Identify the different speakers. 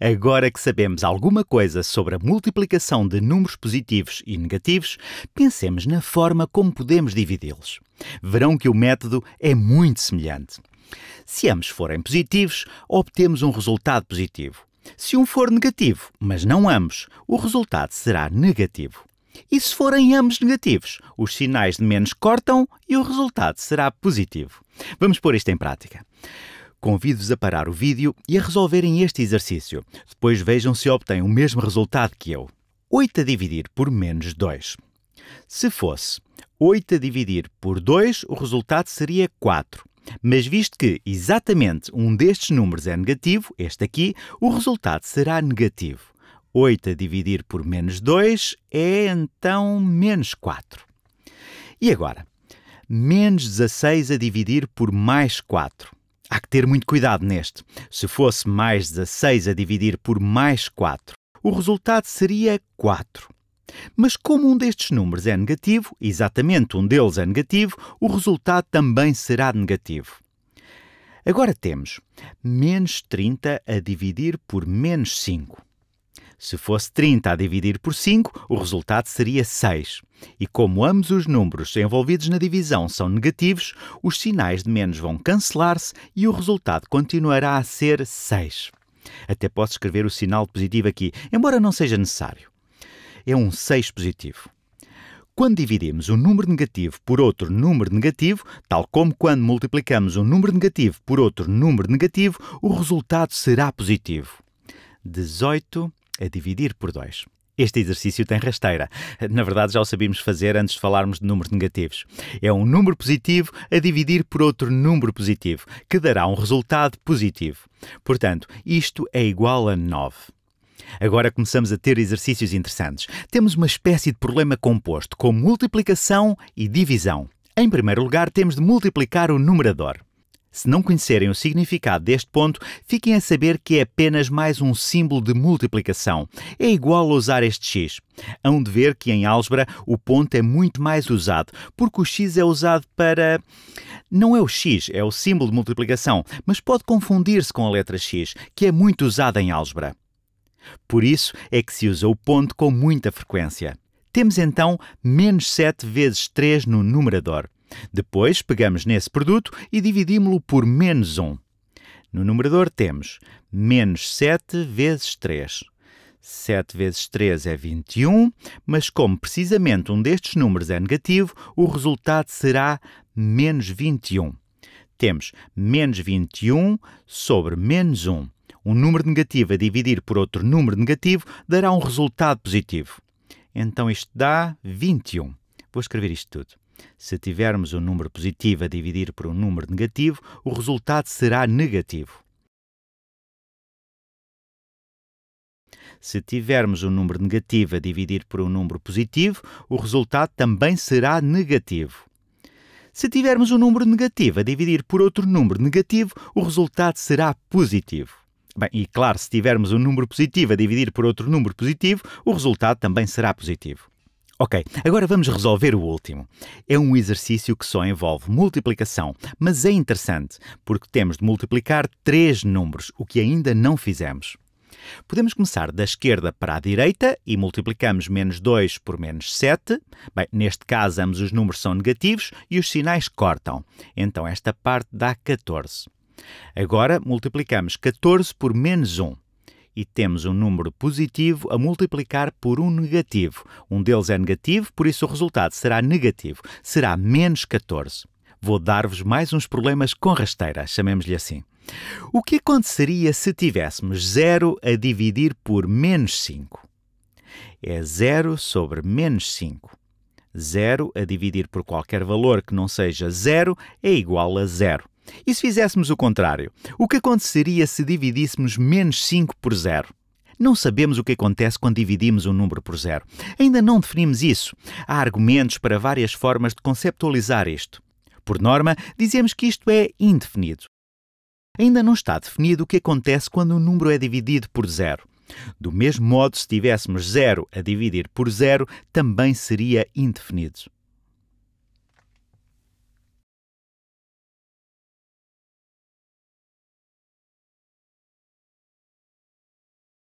Speaker 1: Agora que sabemos alguma coisa sobre a multiplicação de números positivos e negativos, pensemos na forma como podemos dividi-los. Verão que o método é muito semelhante. Se ambos forem positivos, obtemos um resultado positivo. Se um for negativo, mas não ambos, o resultado será negativo. E se forem ambos negativos, os sinais de menos cortam e o resultado será positivo. Vamos pôr isto em prática. Convido-vos a parar o vídeo e a resolverem este exercício. Depois vejam se obtêm o mesmo resultado que eu. 8 a dividir por menos 2. Se fosse 8 a dividir por 2, o resultado seria 4. Mas visto que exatamente um destes números é negativo, este aqui, o resultado será negativo. 8 a dividir por menos 2 é então menos 4. E agora? Menos 16 a dividir por mais 4. Há que ter muito cuidado neste. Se fosse mais 16 a dividir por mais 4, o resultado seria 4. Mas como um destes números é negativo, exatamente um deles é negativo, o resultado também será negativo. Agora temos menos 30 a dividir por menos 5. Se fosse 30 a dividir por 5, o resultado seria 6. E como ambos os números envolvidos na divisão são negativos, os sinais de menos vão cancelar-se e o resultado continuará a ser 6. Até posso escrever o sinal positivo aqui, embora não seja necessário. É um 6 positivo. Quando dividimos um número negativo por outro número negativo, tal como quando multiplicamos um número negativo por outro número negativo, o resultado será positivo. 18 a dividir por 2. Este exercício tem rasteira. Na verdade, já o sabíamos fazer antes de falarmos de números negativos. É um número positivo a dividir por outro número positivo, que dará um resultado positivo. Portanto, isto é igual a 9. Agora começamos a ter exercícios interessantes. Temos uma espécie de problema composto, com multiplicação e divisão. Em primeiro lugar, temos de multiplicar o numerador. Se não conhecerem o significado deste ponto, fiquem a saber que é apenas mais um símbolo de multiplicação. É igual a usar este x. Hão de ver que em álgebra o ponto é muito mais usado, porque o x é usado para. Não é o x, é o símbolo de multiplicação, mas pode confundir-se com a letra x, que é muito usada em álgebra. Por isso é que se usa o ponto com muita frequência. Temos então menos 7 vezes 3 no numerador. Depois pegamos nesse produto e dividimos-lo por menos 1. No numerador temos menos 7 vezes 3. 7 vezes 3 é 21, mas como precisamente um destes números é negativo, o resultado será menos 21. Temos menos 21 sobre menos 1. Um número negativo a dividir por outro número negativo dará um resultado positivo. Então isto dá 21. Vou escrever isto tudo. Se tivermos um número positivo a dividir por um número negativo, o resultado será negativo. Se tivermos um número negativo a dividir por um número positivo, o resultado também será negativo. Se tivermos um número negativo a dividir por outro número negativo, o resultado será positivo. Bem, e claro, se tivermos um número positivo a dividir por outro número positivo, o resultado também será positivo. Ok, agora vamos resolver o último. É um exercício que só envolve multiplicação, mas é interessante porque temos de multiplicar três números, o que ainda não fizemos. Podemos começar da esquerda para a direita e multiplicamos menos 2 por menos 7. Bem, neste caso, ambos os números são negativos e os sinais cortam. Então, esta parte dá 14. Agora, multiplicamos 14 por menos 1 e temos um número positivo a multiplicar por um negativo. Um deles é negativo, por isso o resultado será negativo. Será menos 14. Vou dar-vos mais uns problemas com rasteira, chamemos-lhe assim. O que aconteceria se tivéssemos 0 a dividir por menos 5? É 0 sobre menos 5. 0 a dividir por qualquer valor que não seja 0 é igual a 0. E se fizéssemos o contrário? O que aconteceria se dividíssemos menos 5 por zero? Não sabemos o que acontece quando dividimos um número por zero. Ainda não definimos isso. Há argumentos para várias formas de conceptualizar isto. Por norma, dizemos que isto é indefinido. Ainda não está definido o que acontece quando um número é dividido por zero. Do mesmo modo, se tivéssemos zero a dividir por zero, também seria indefinido.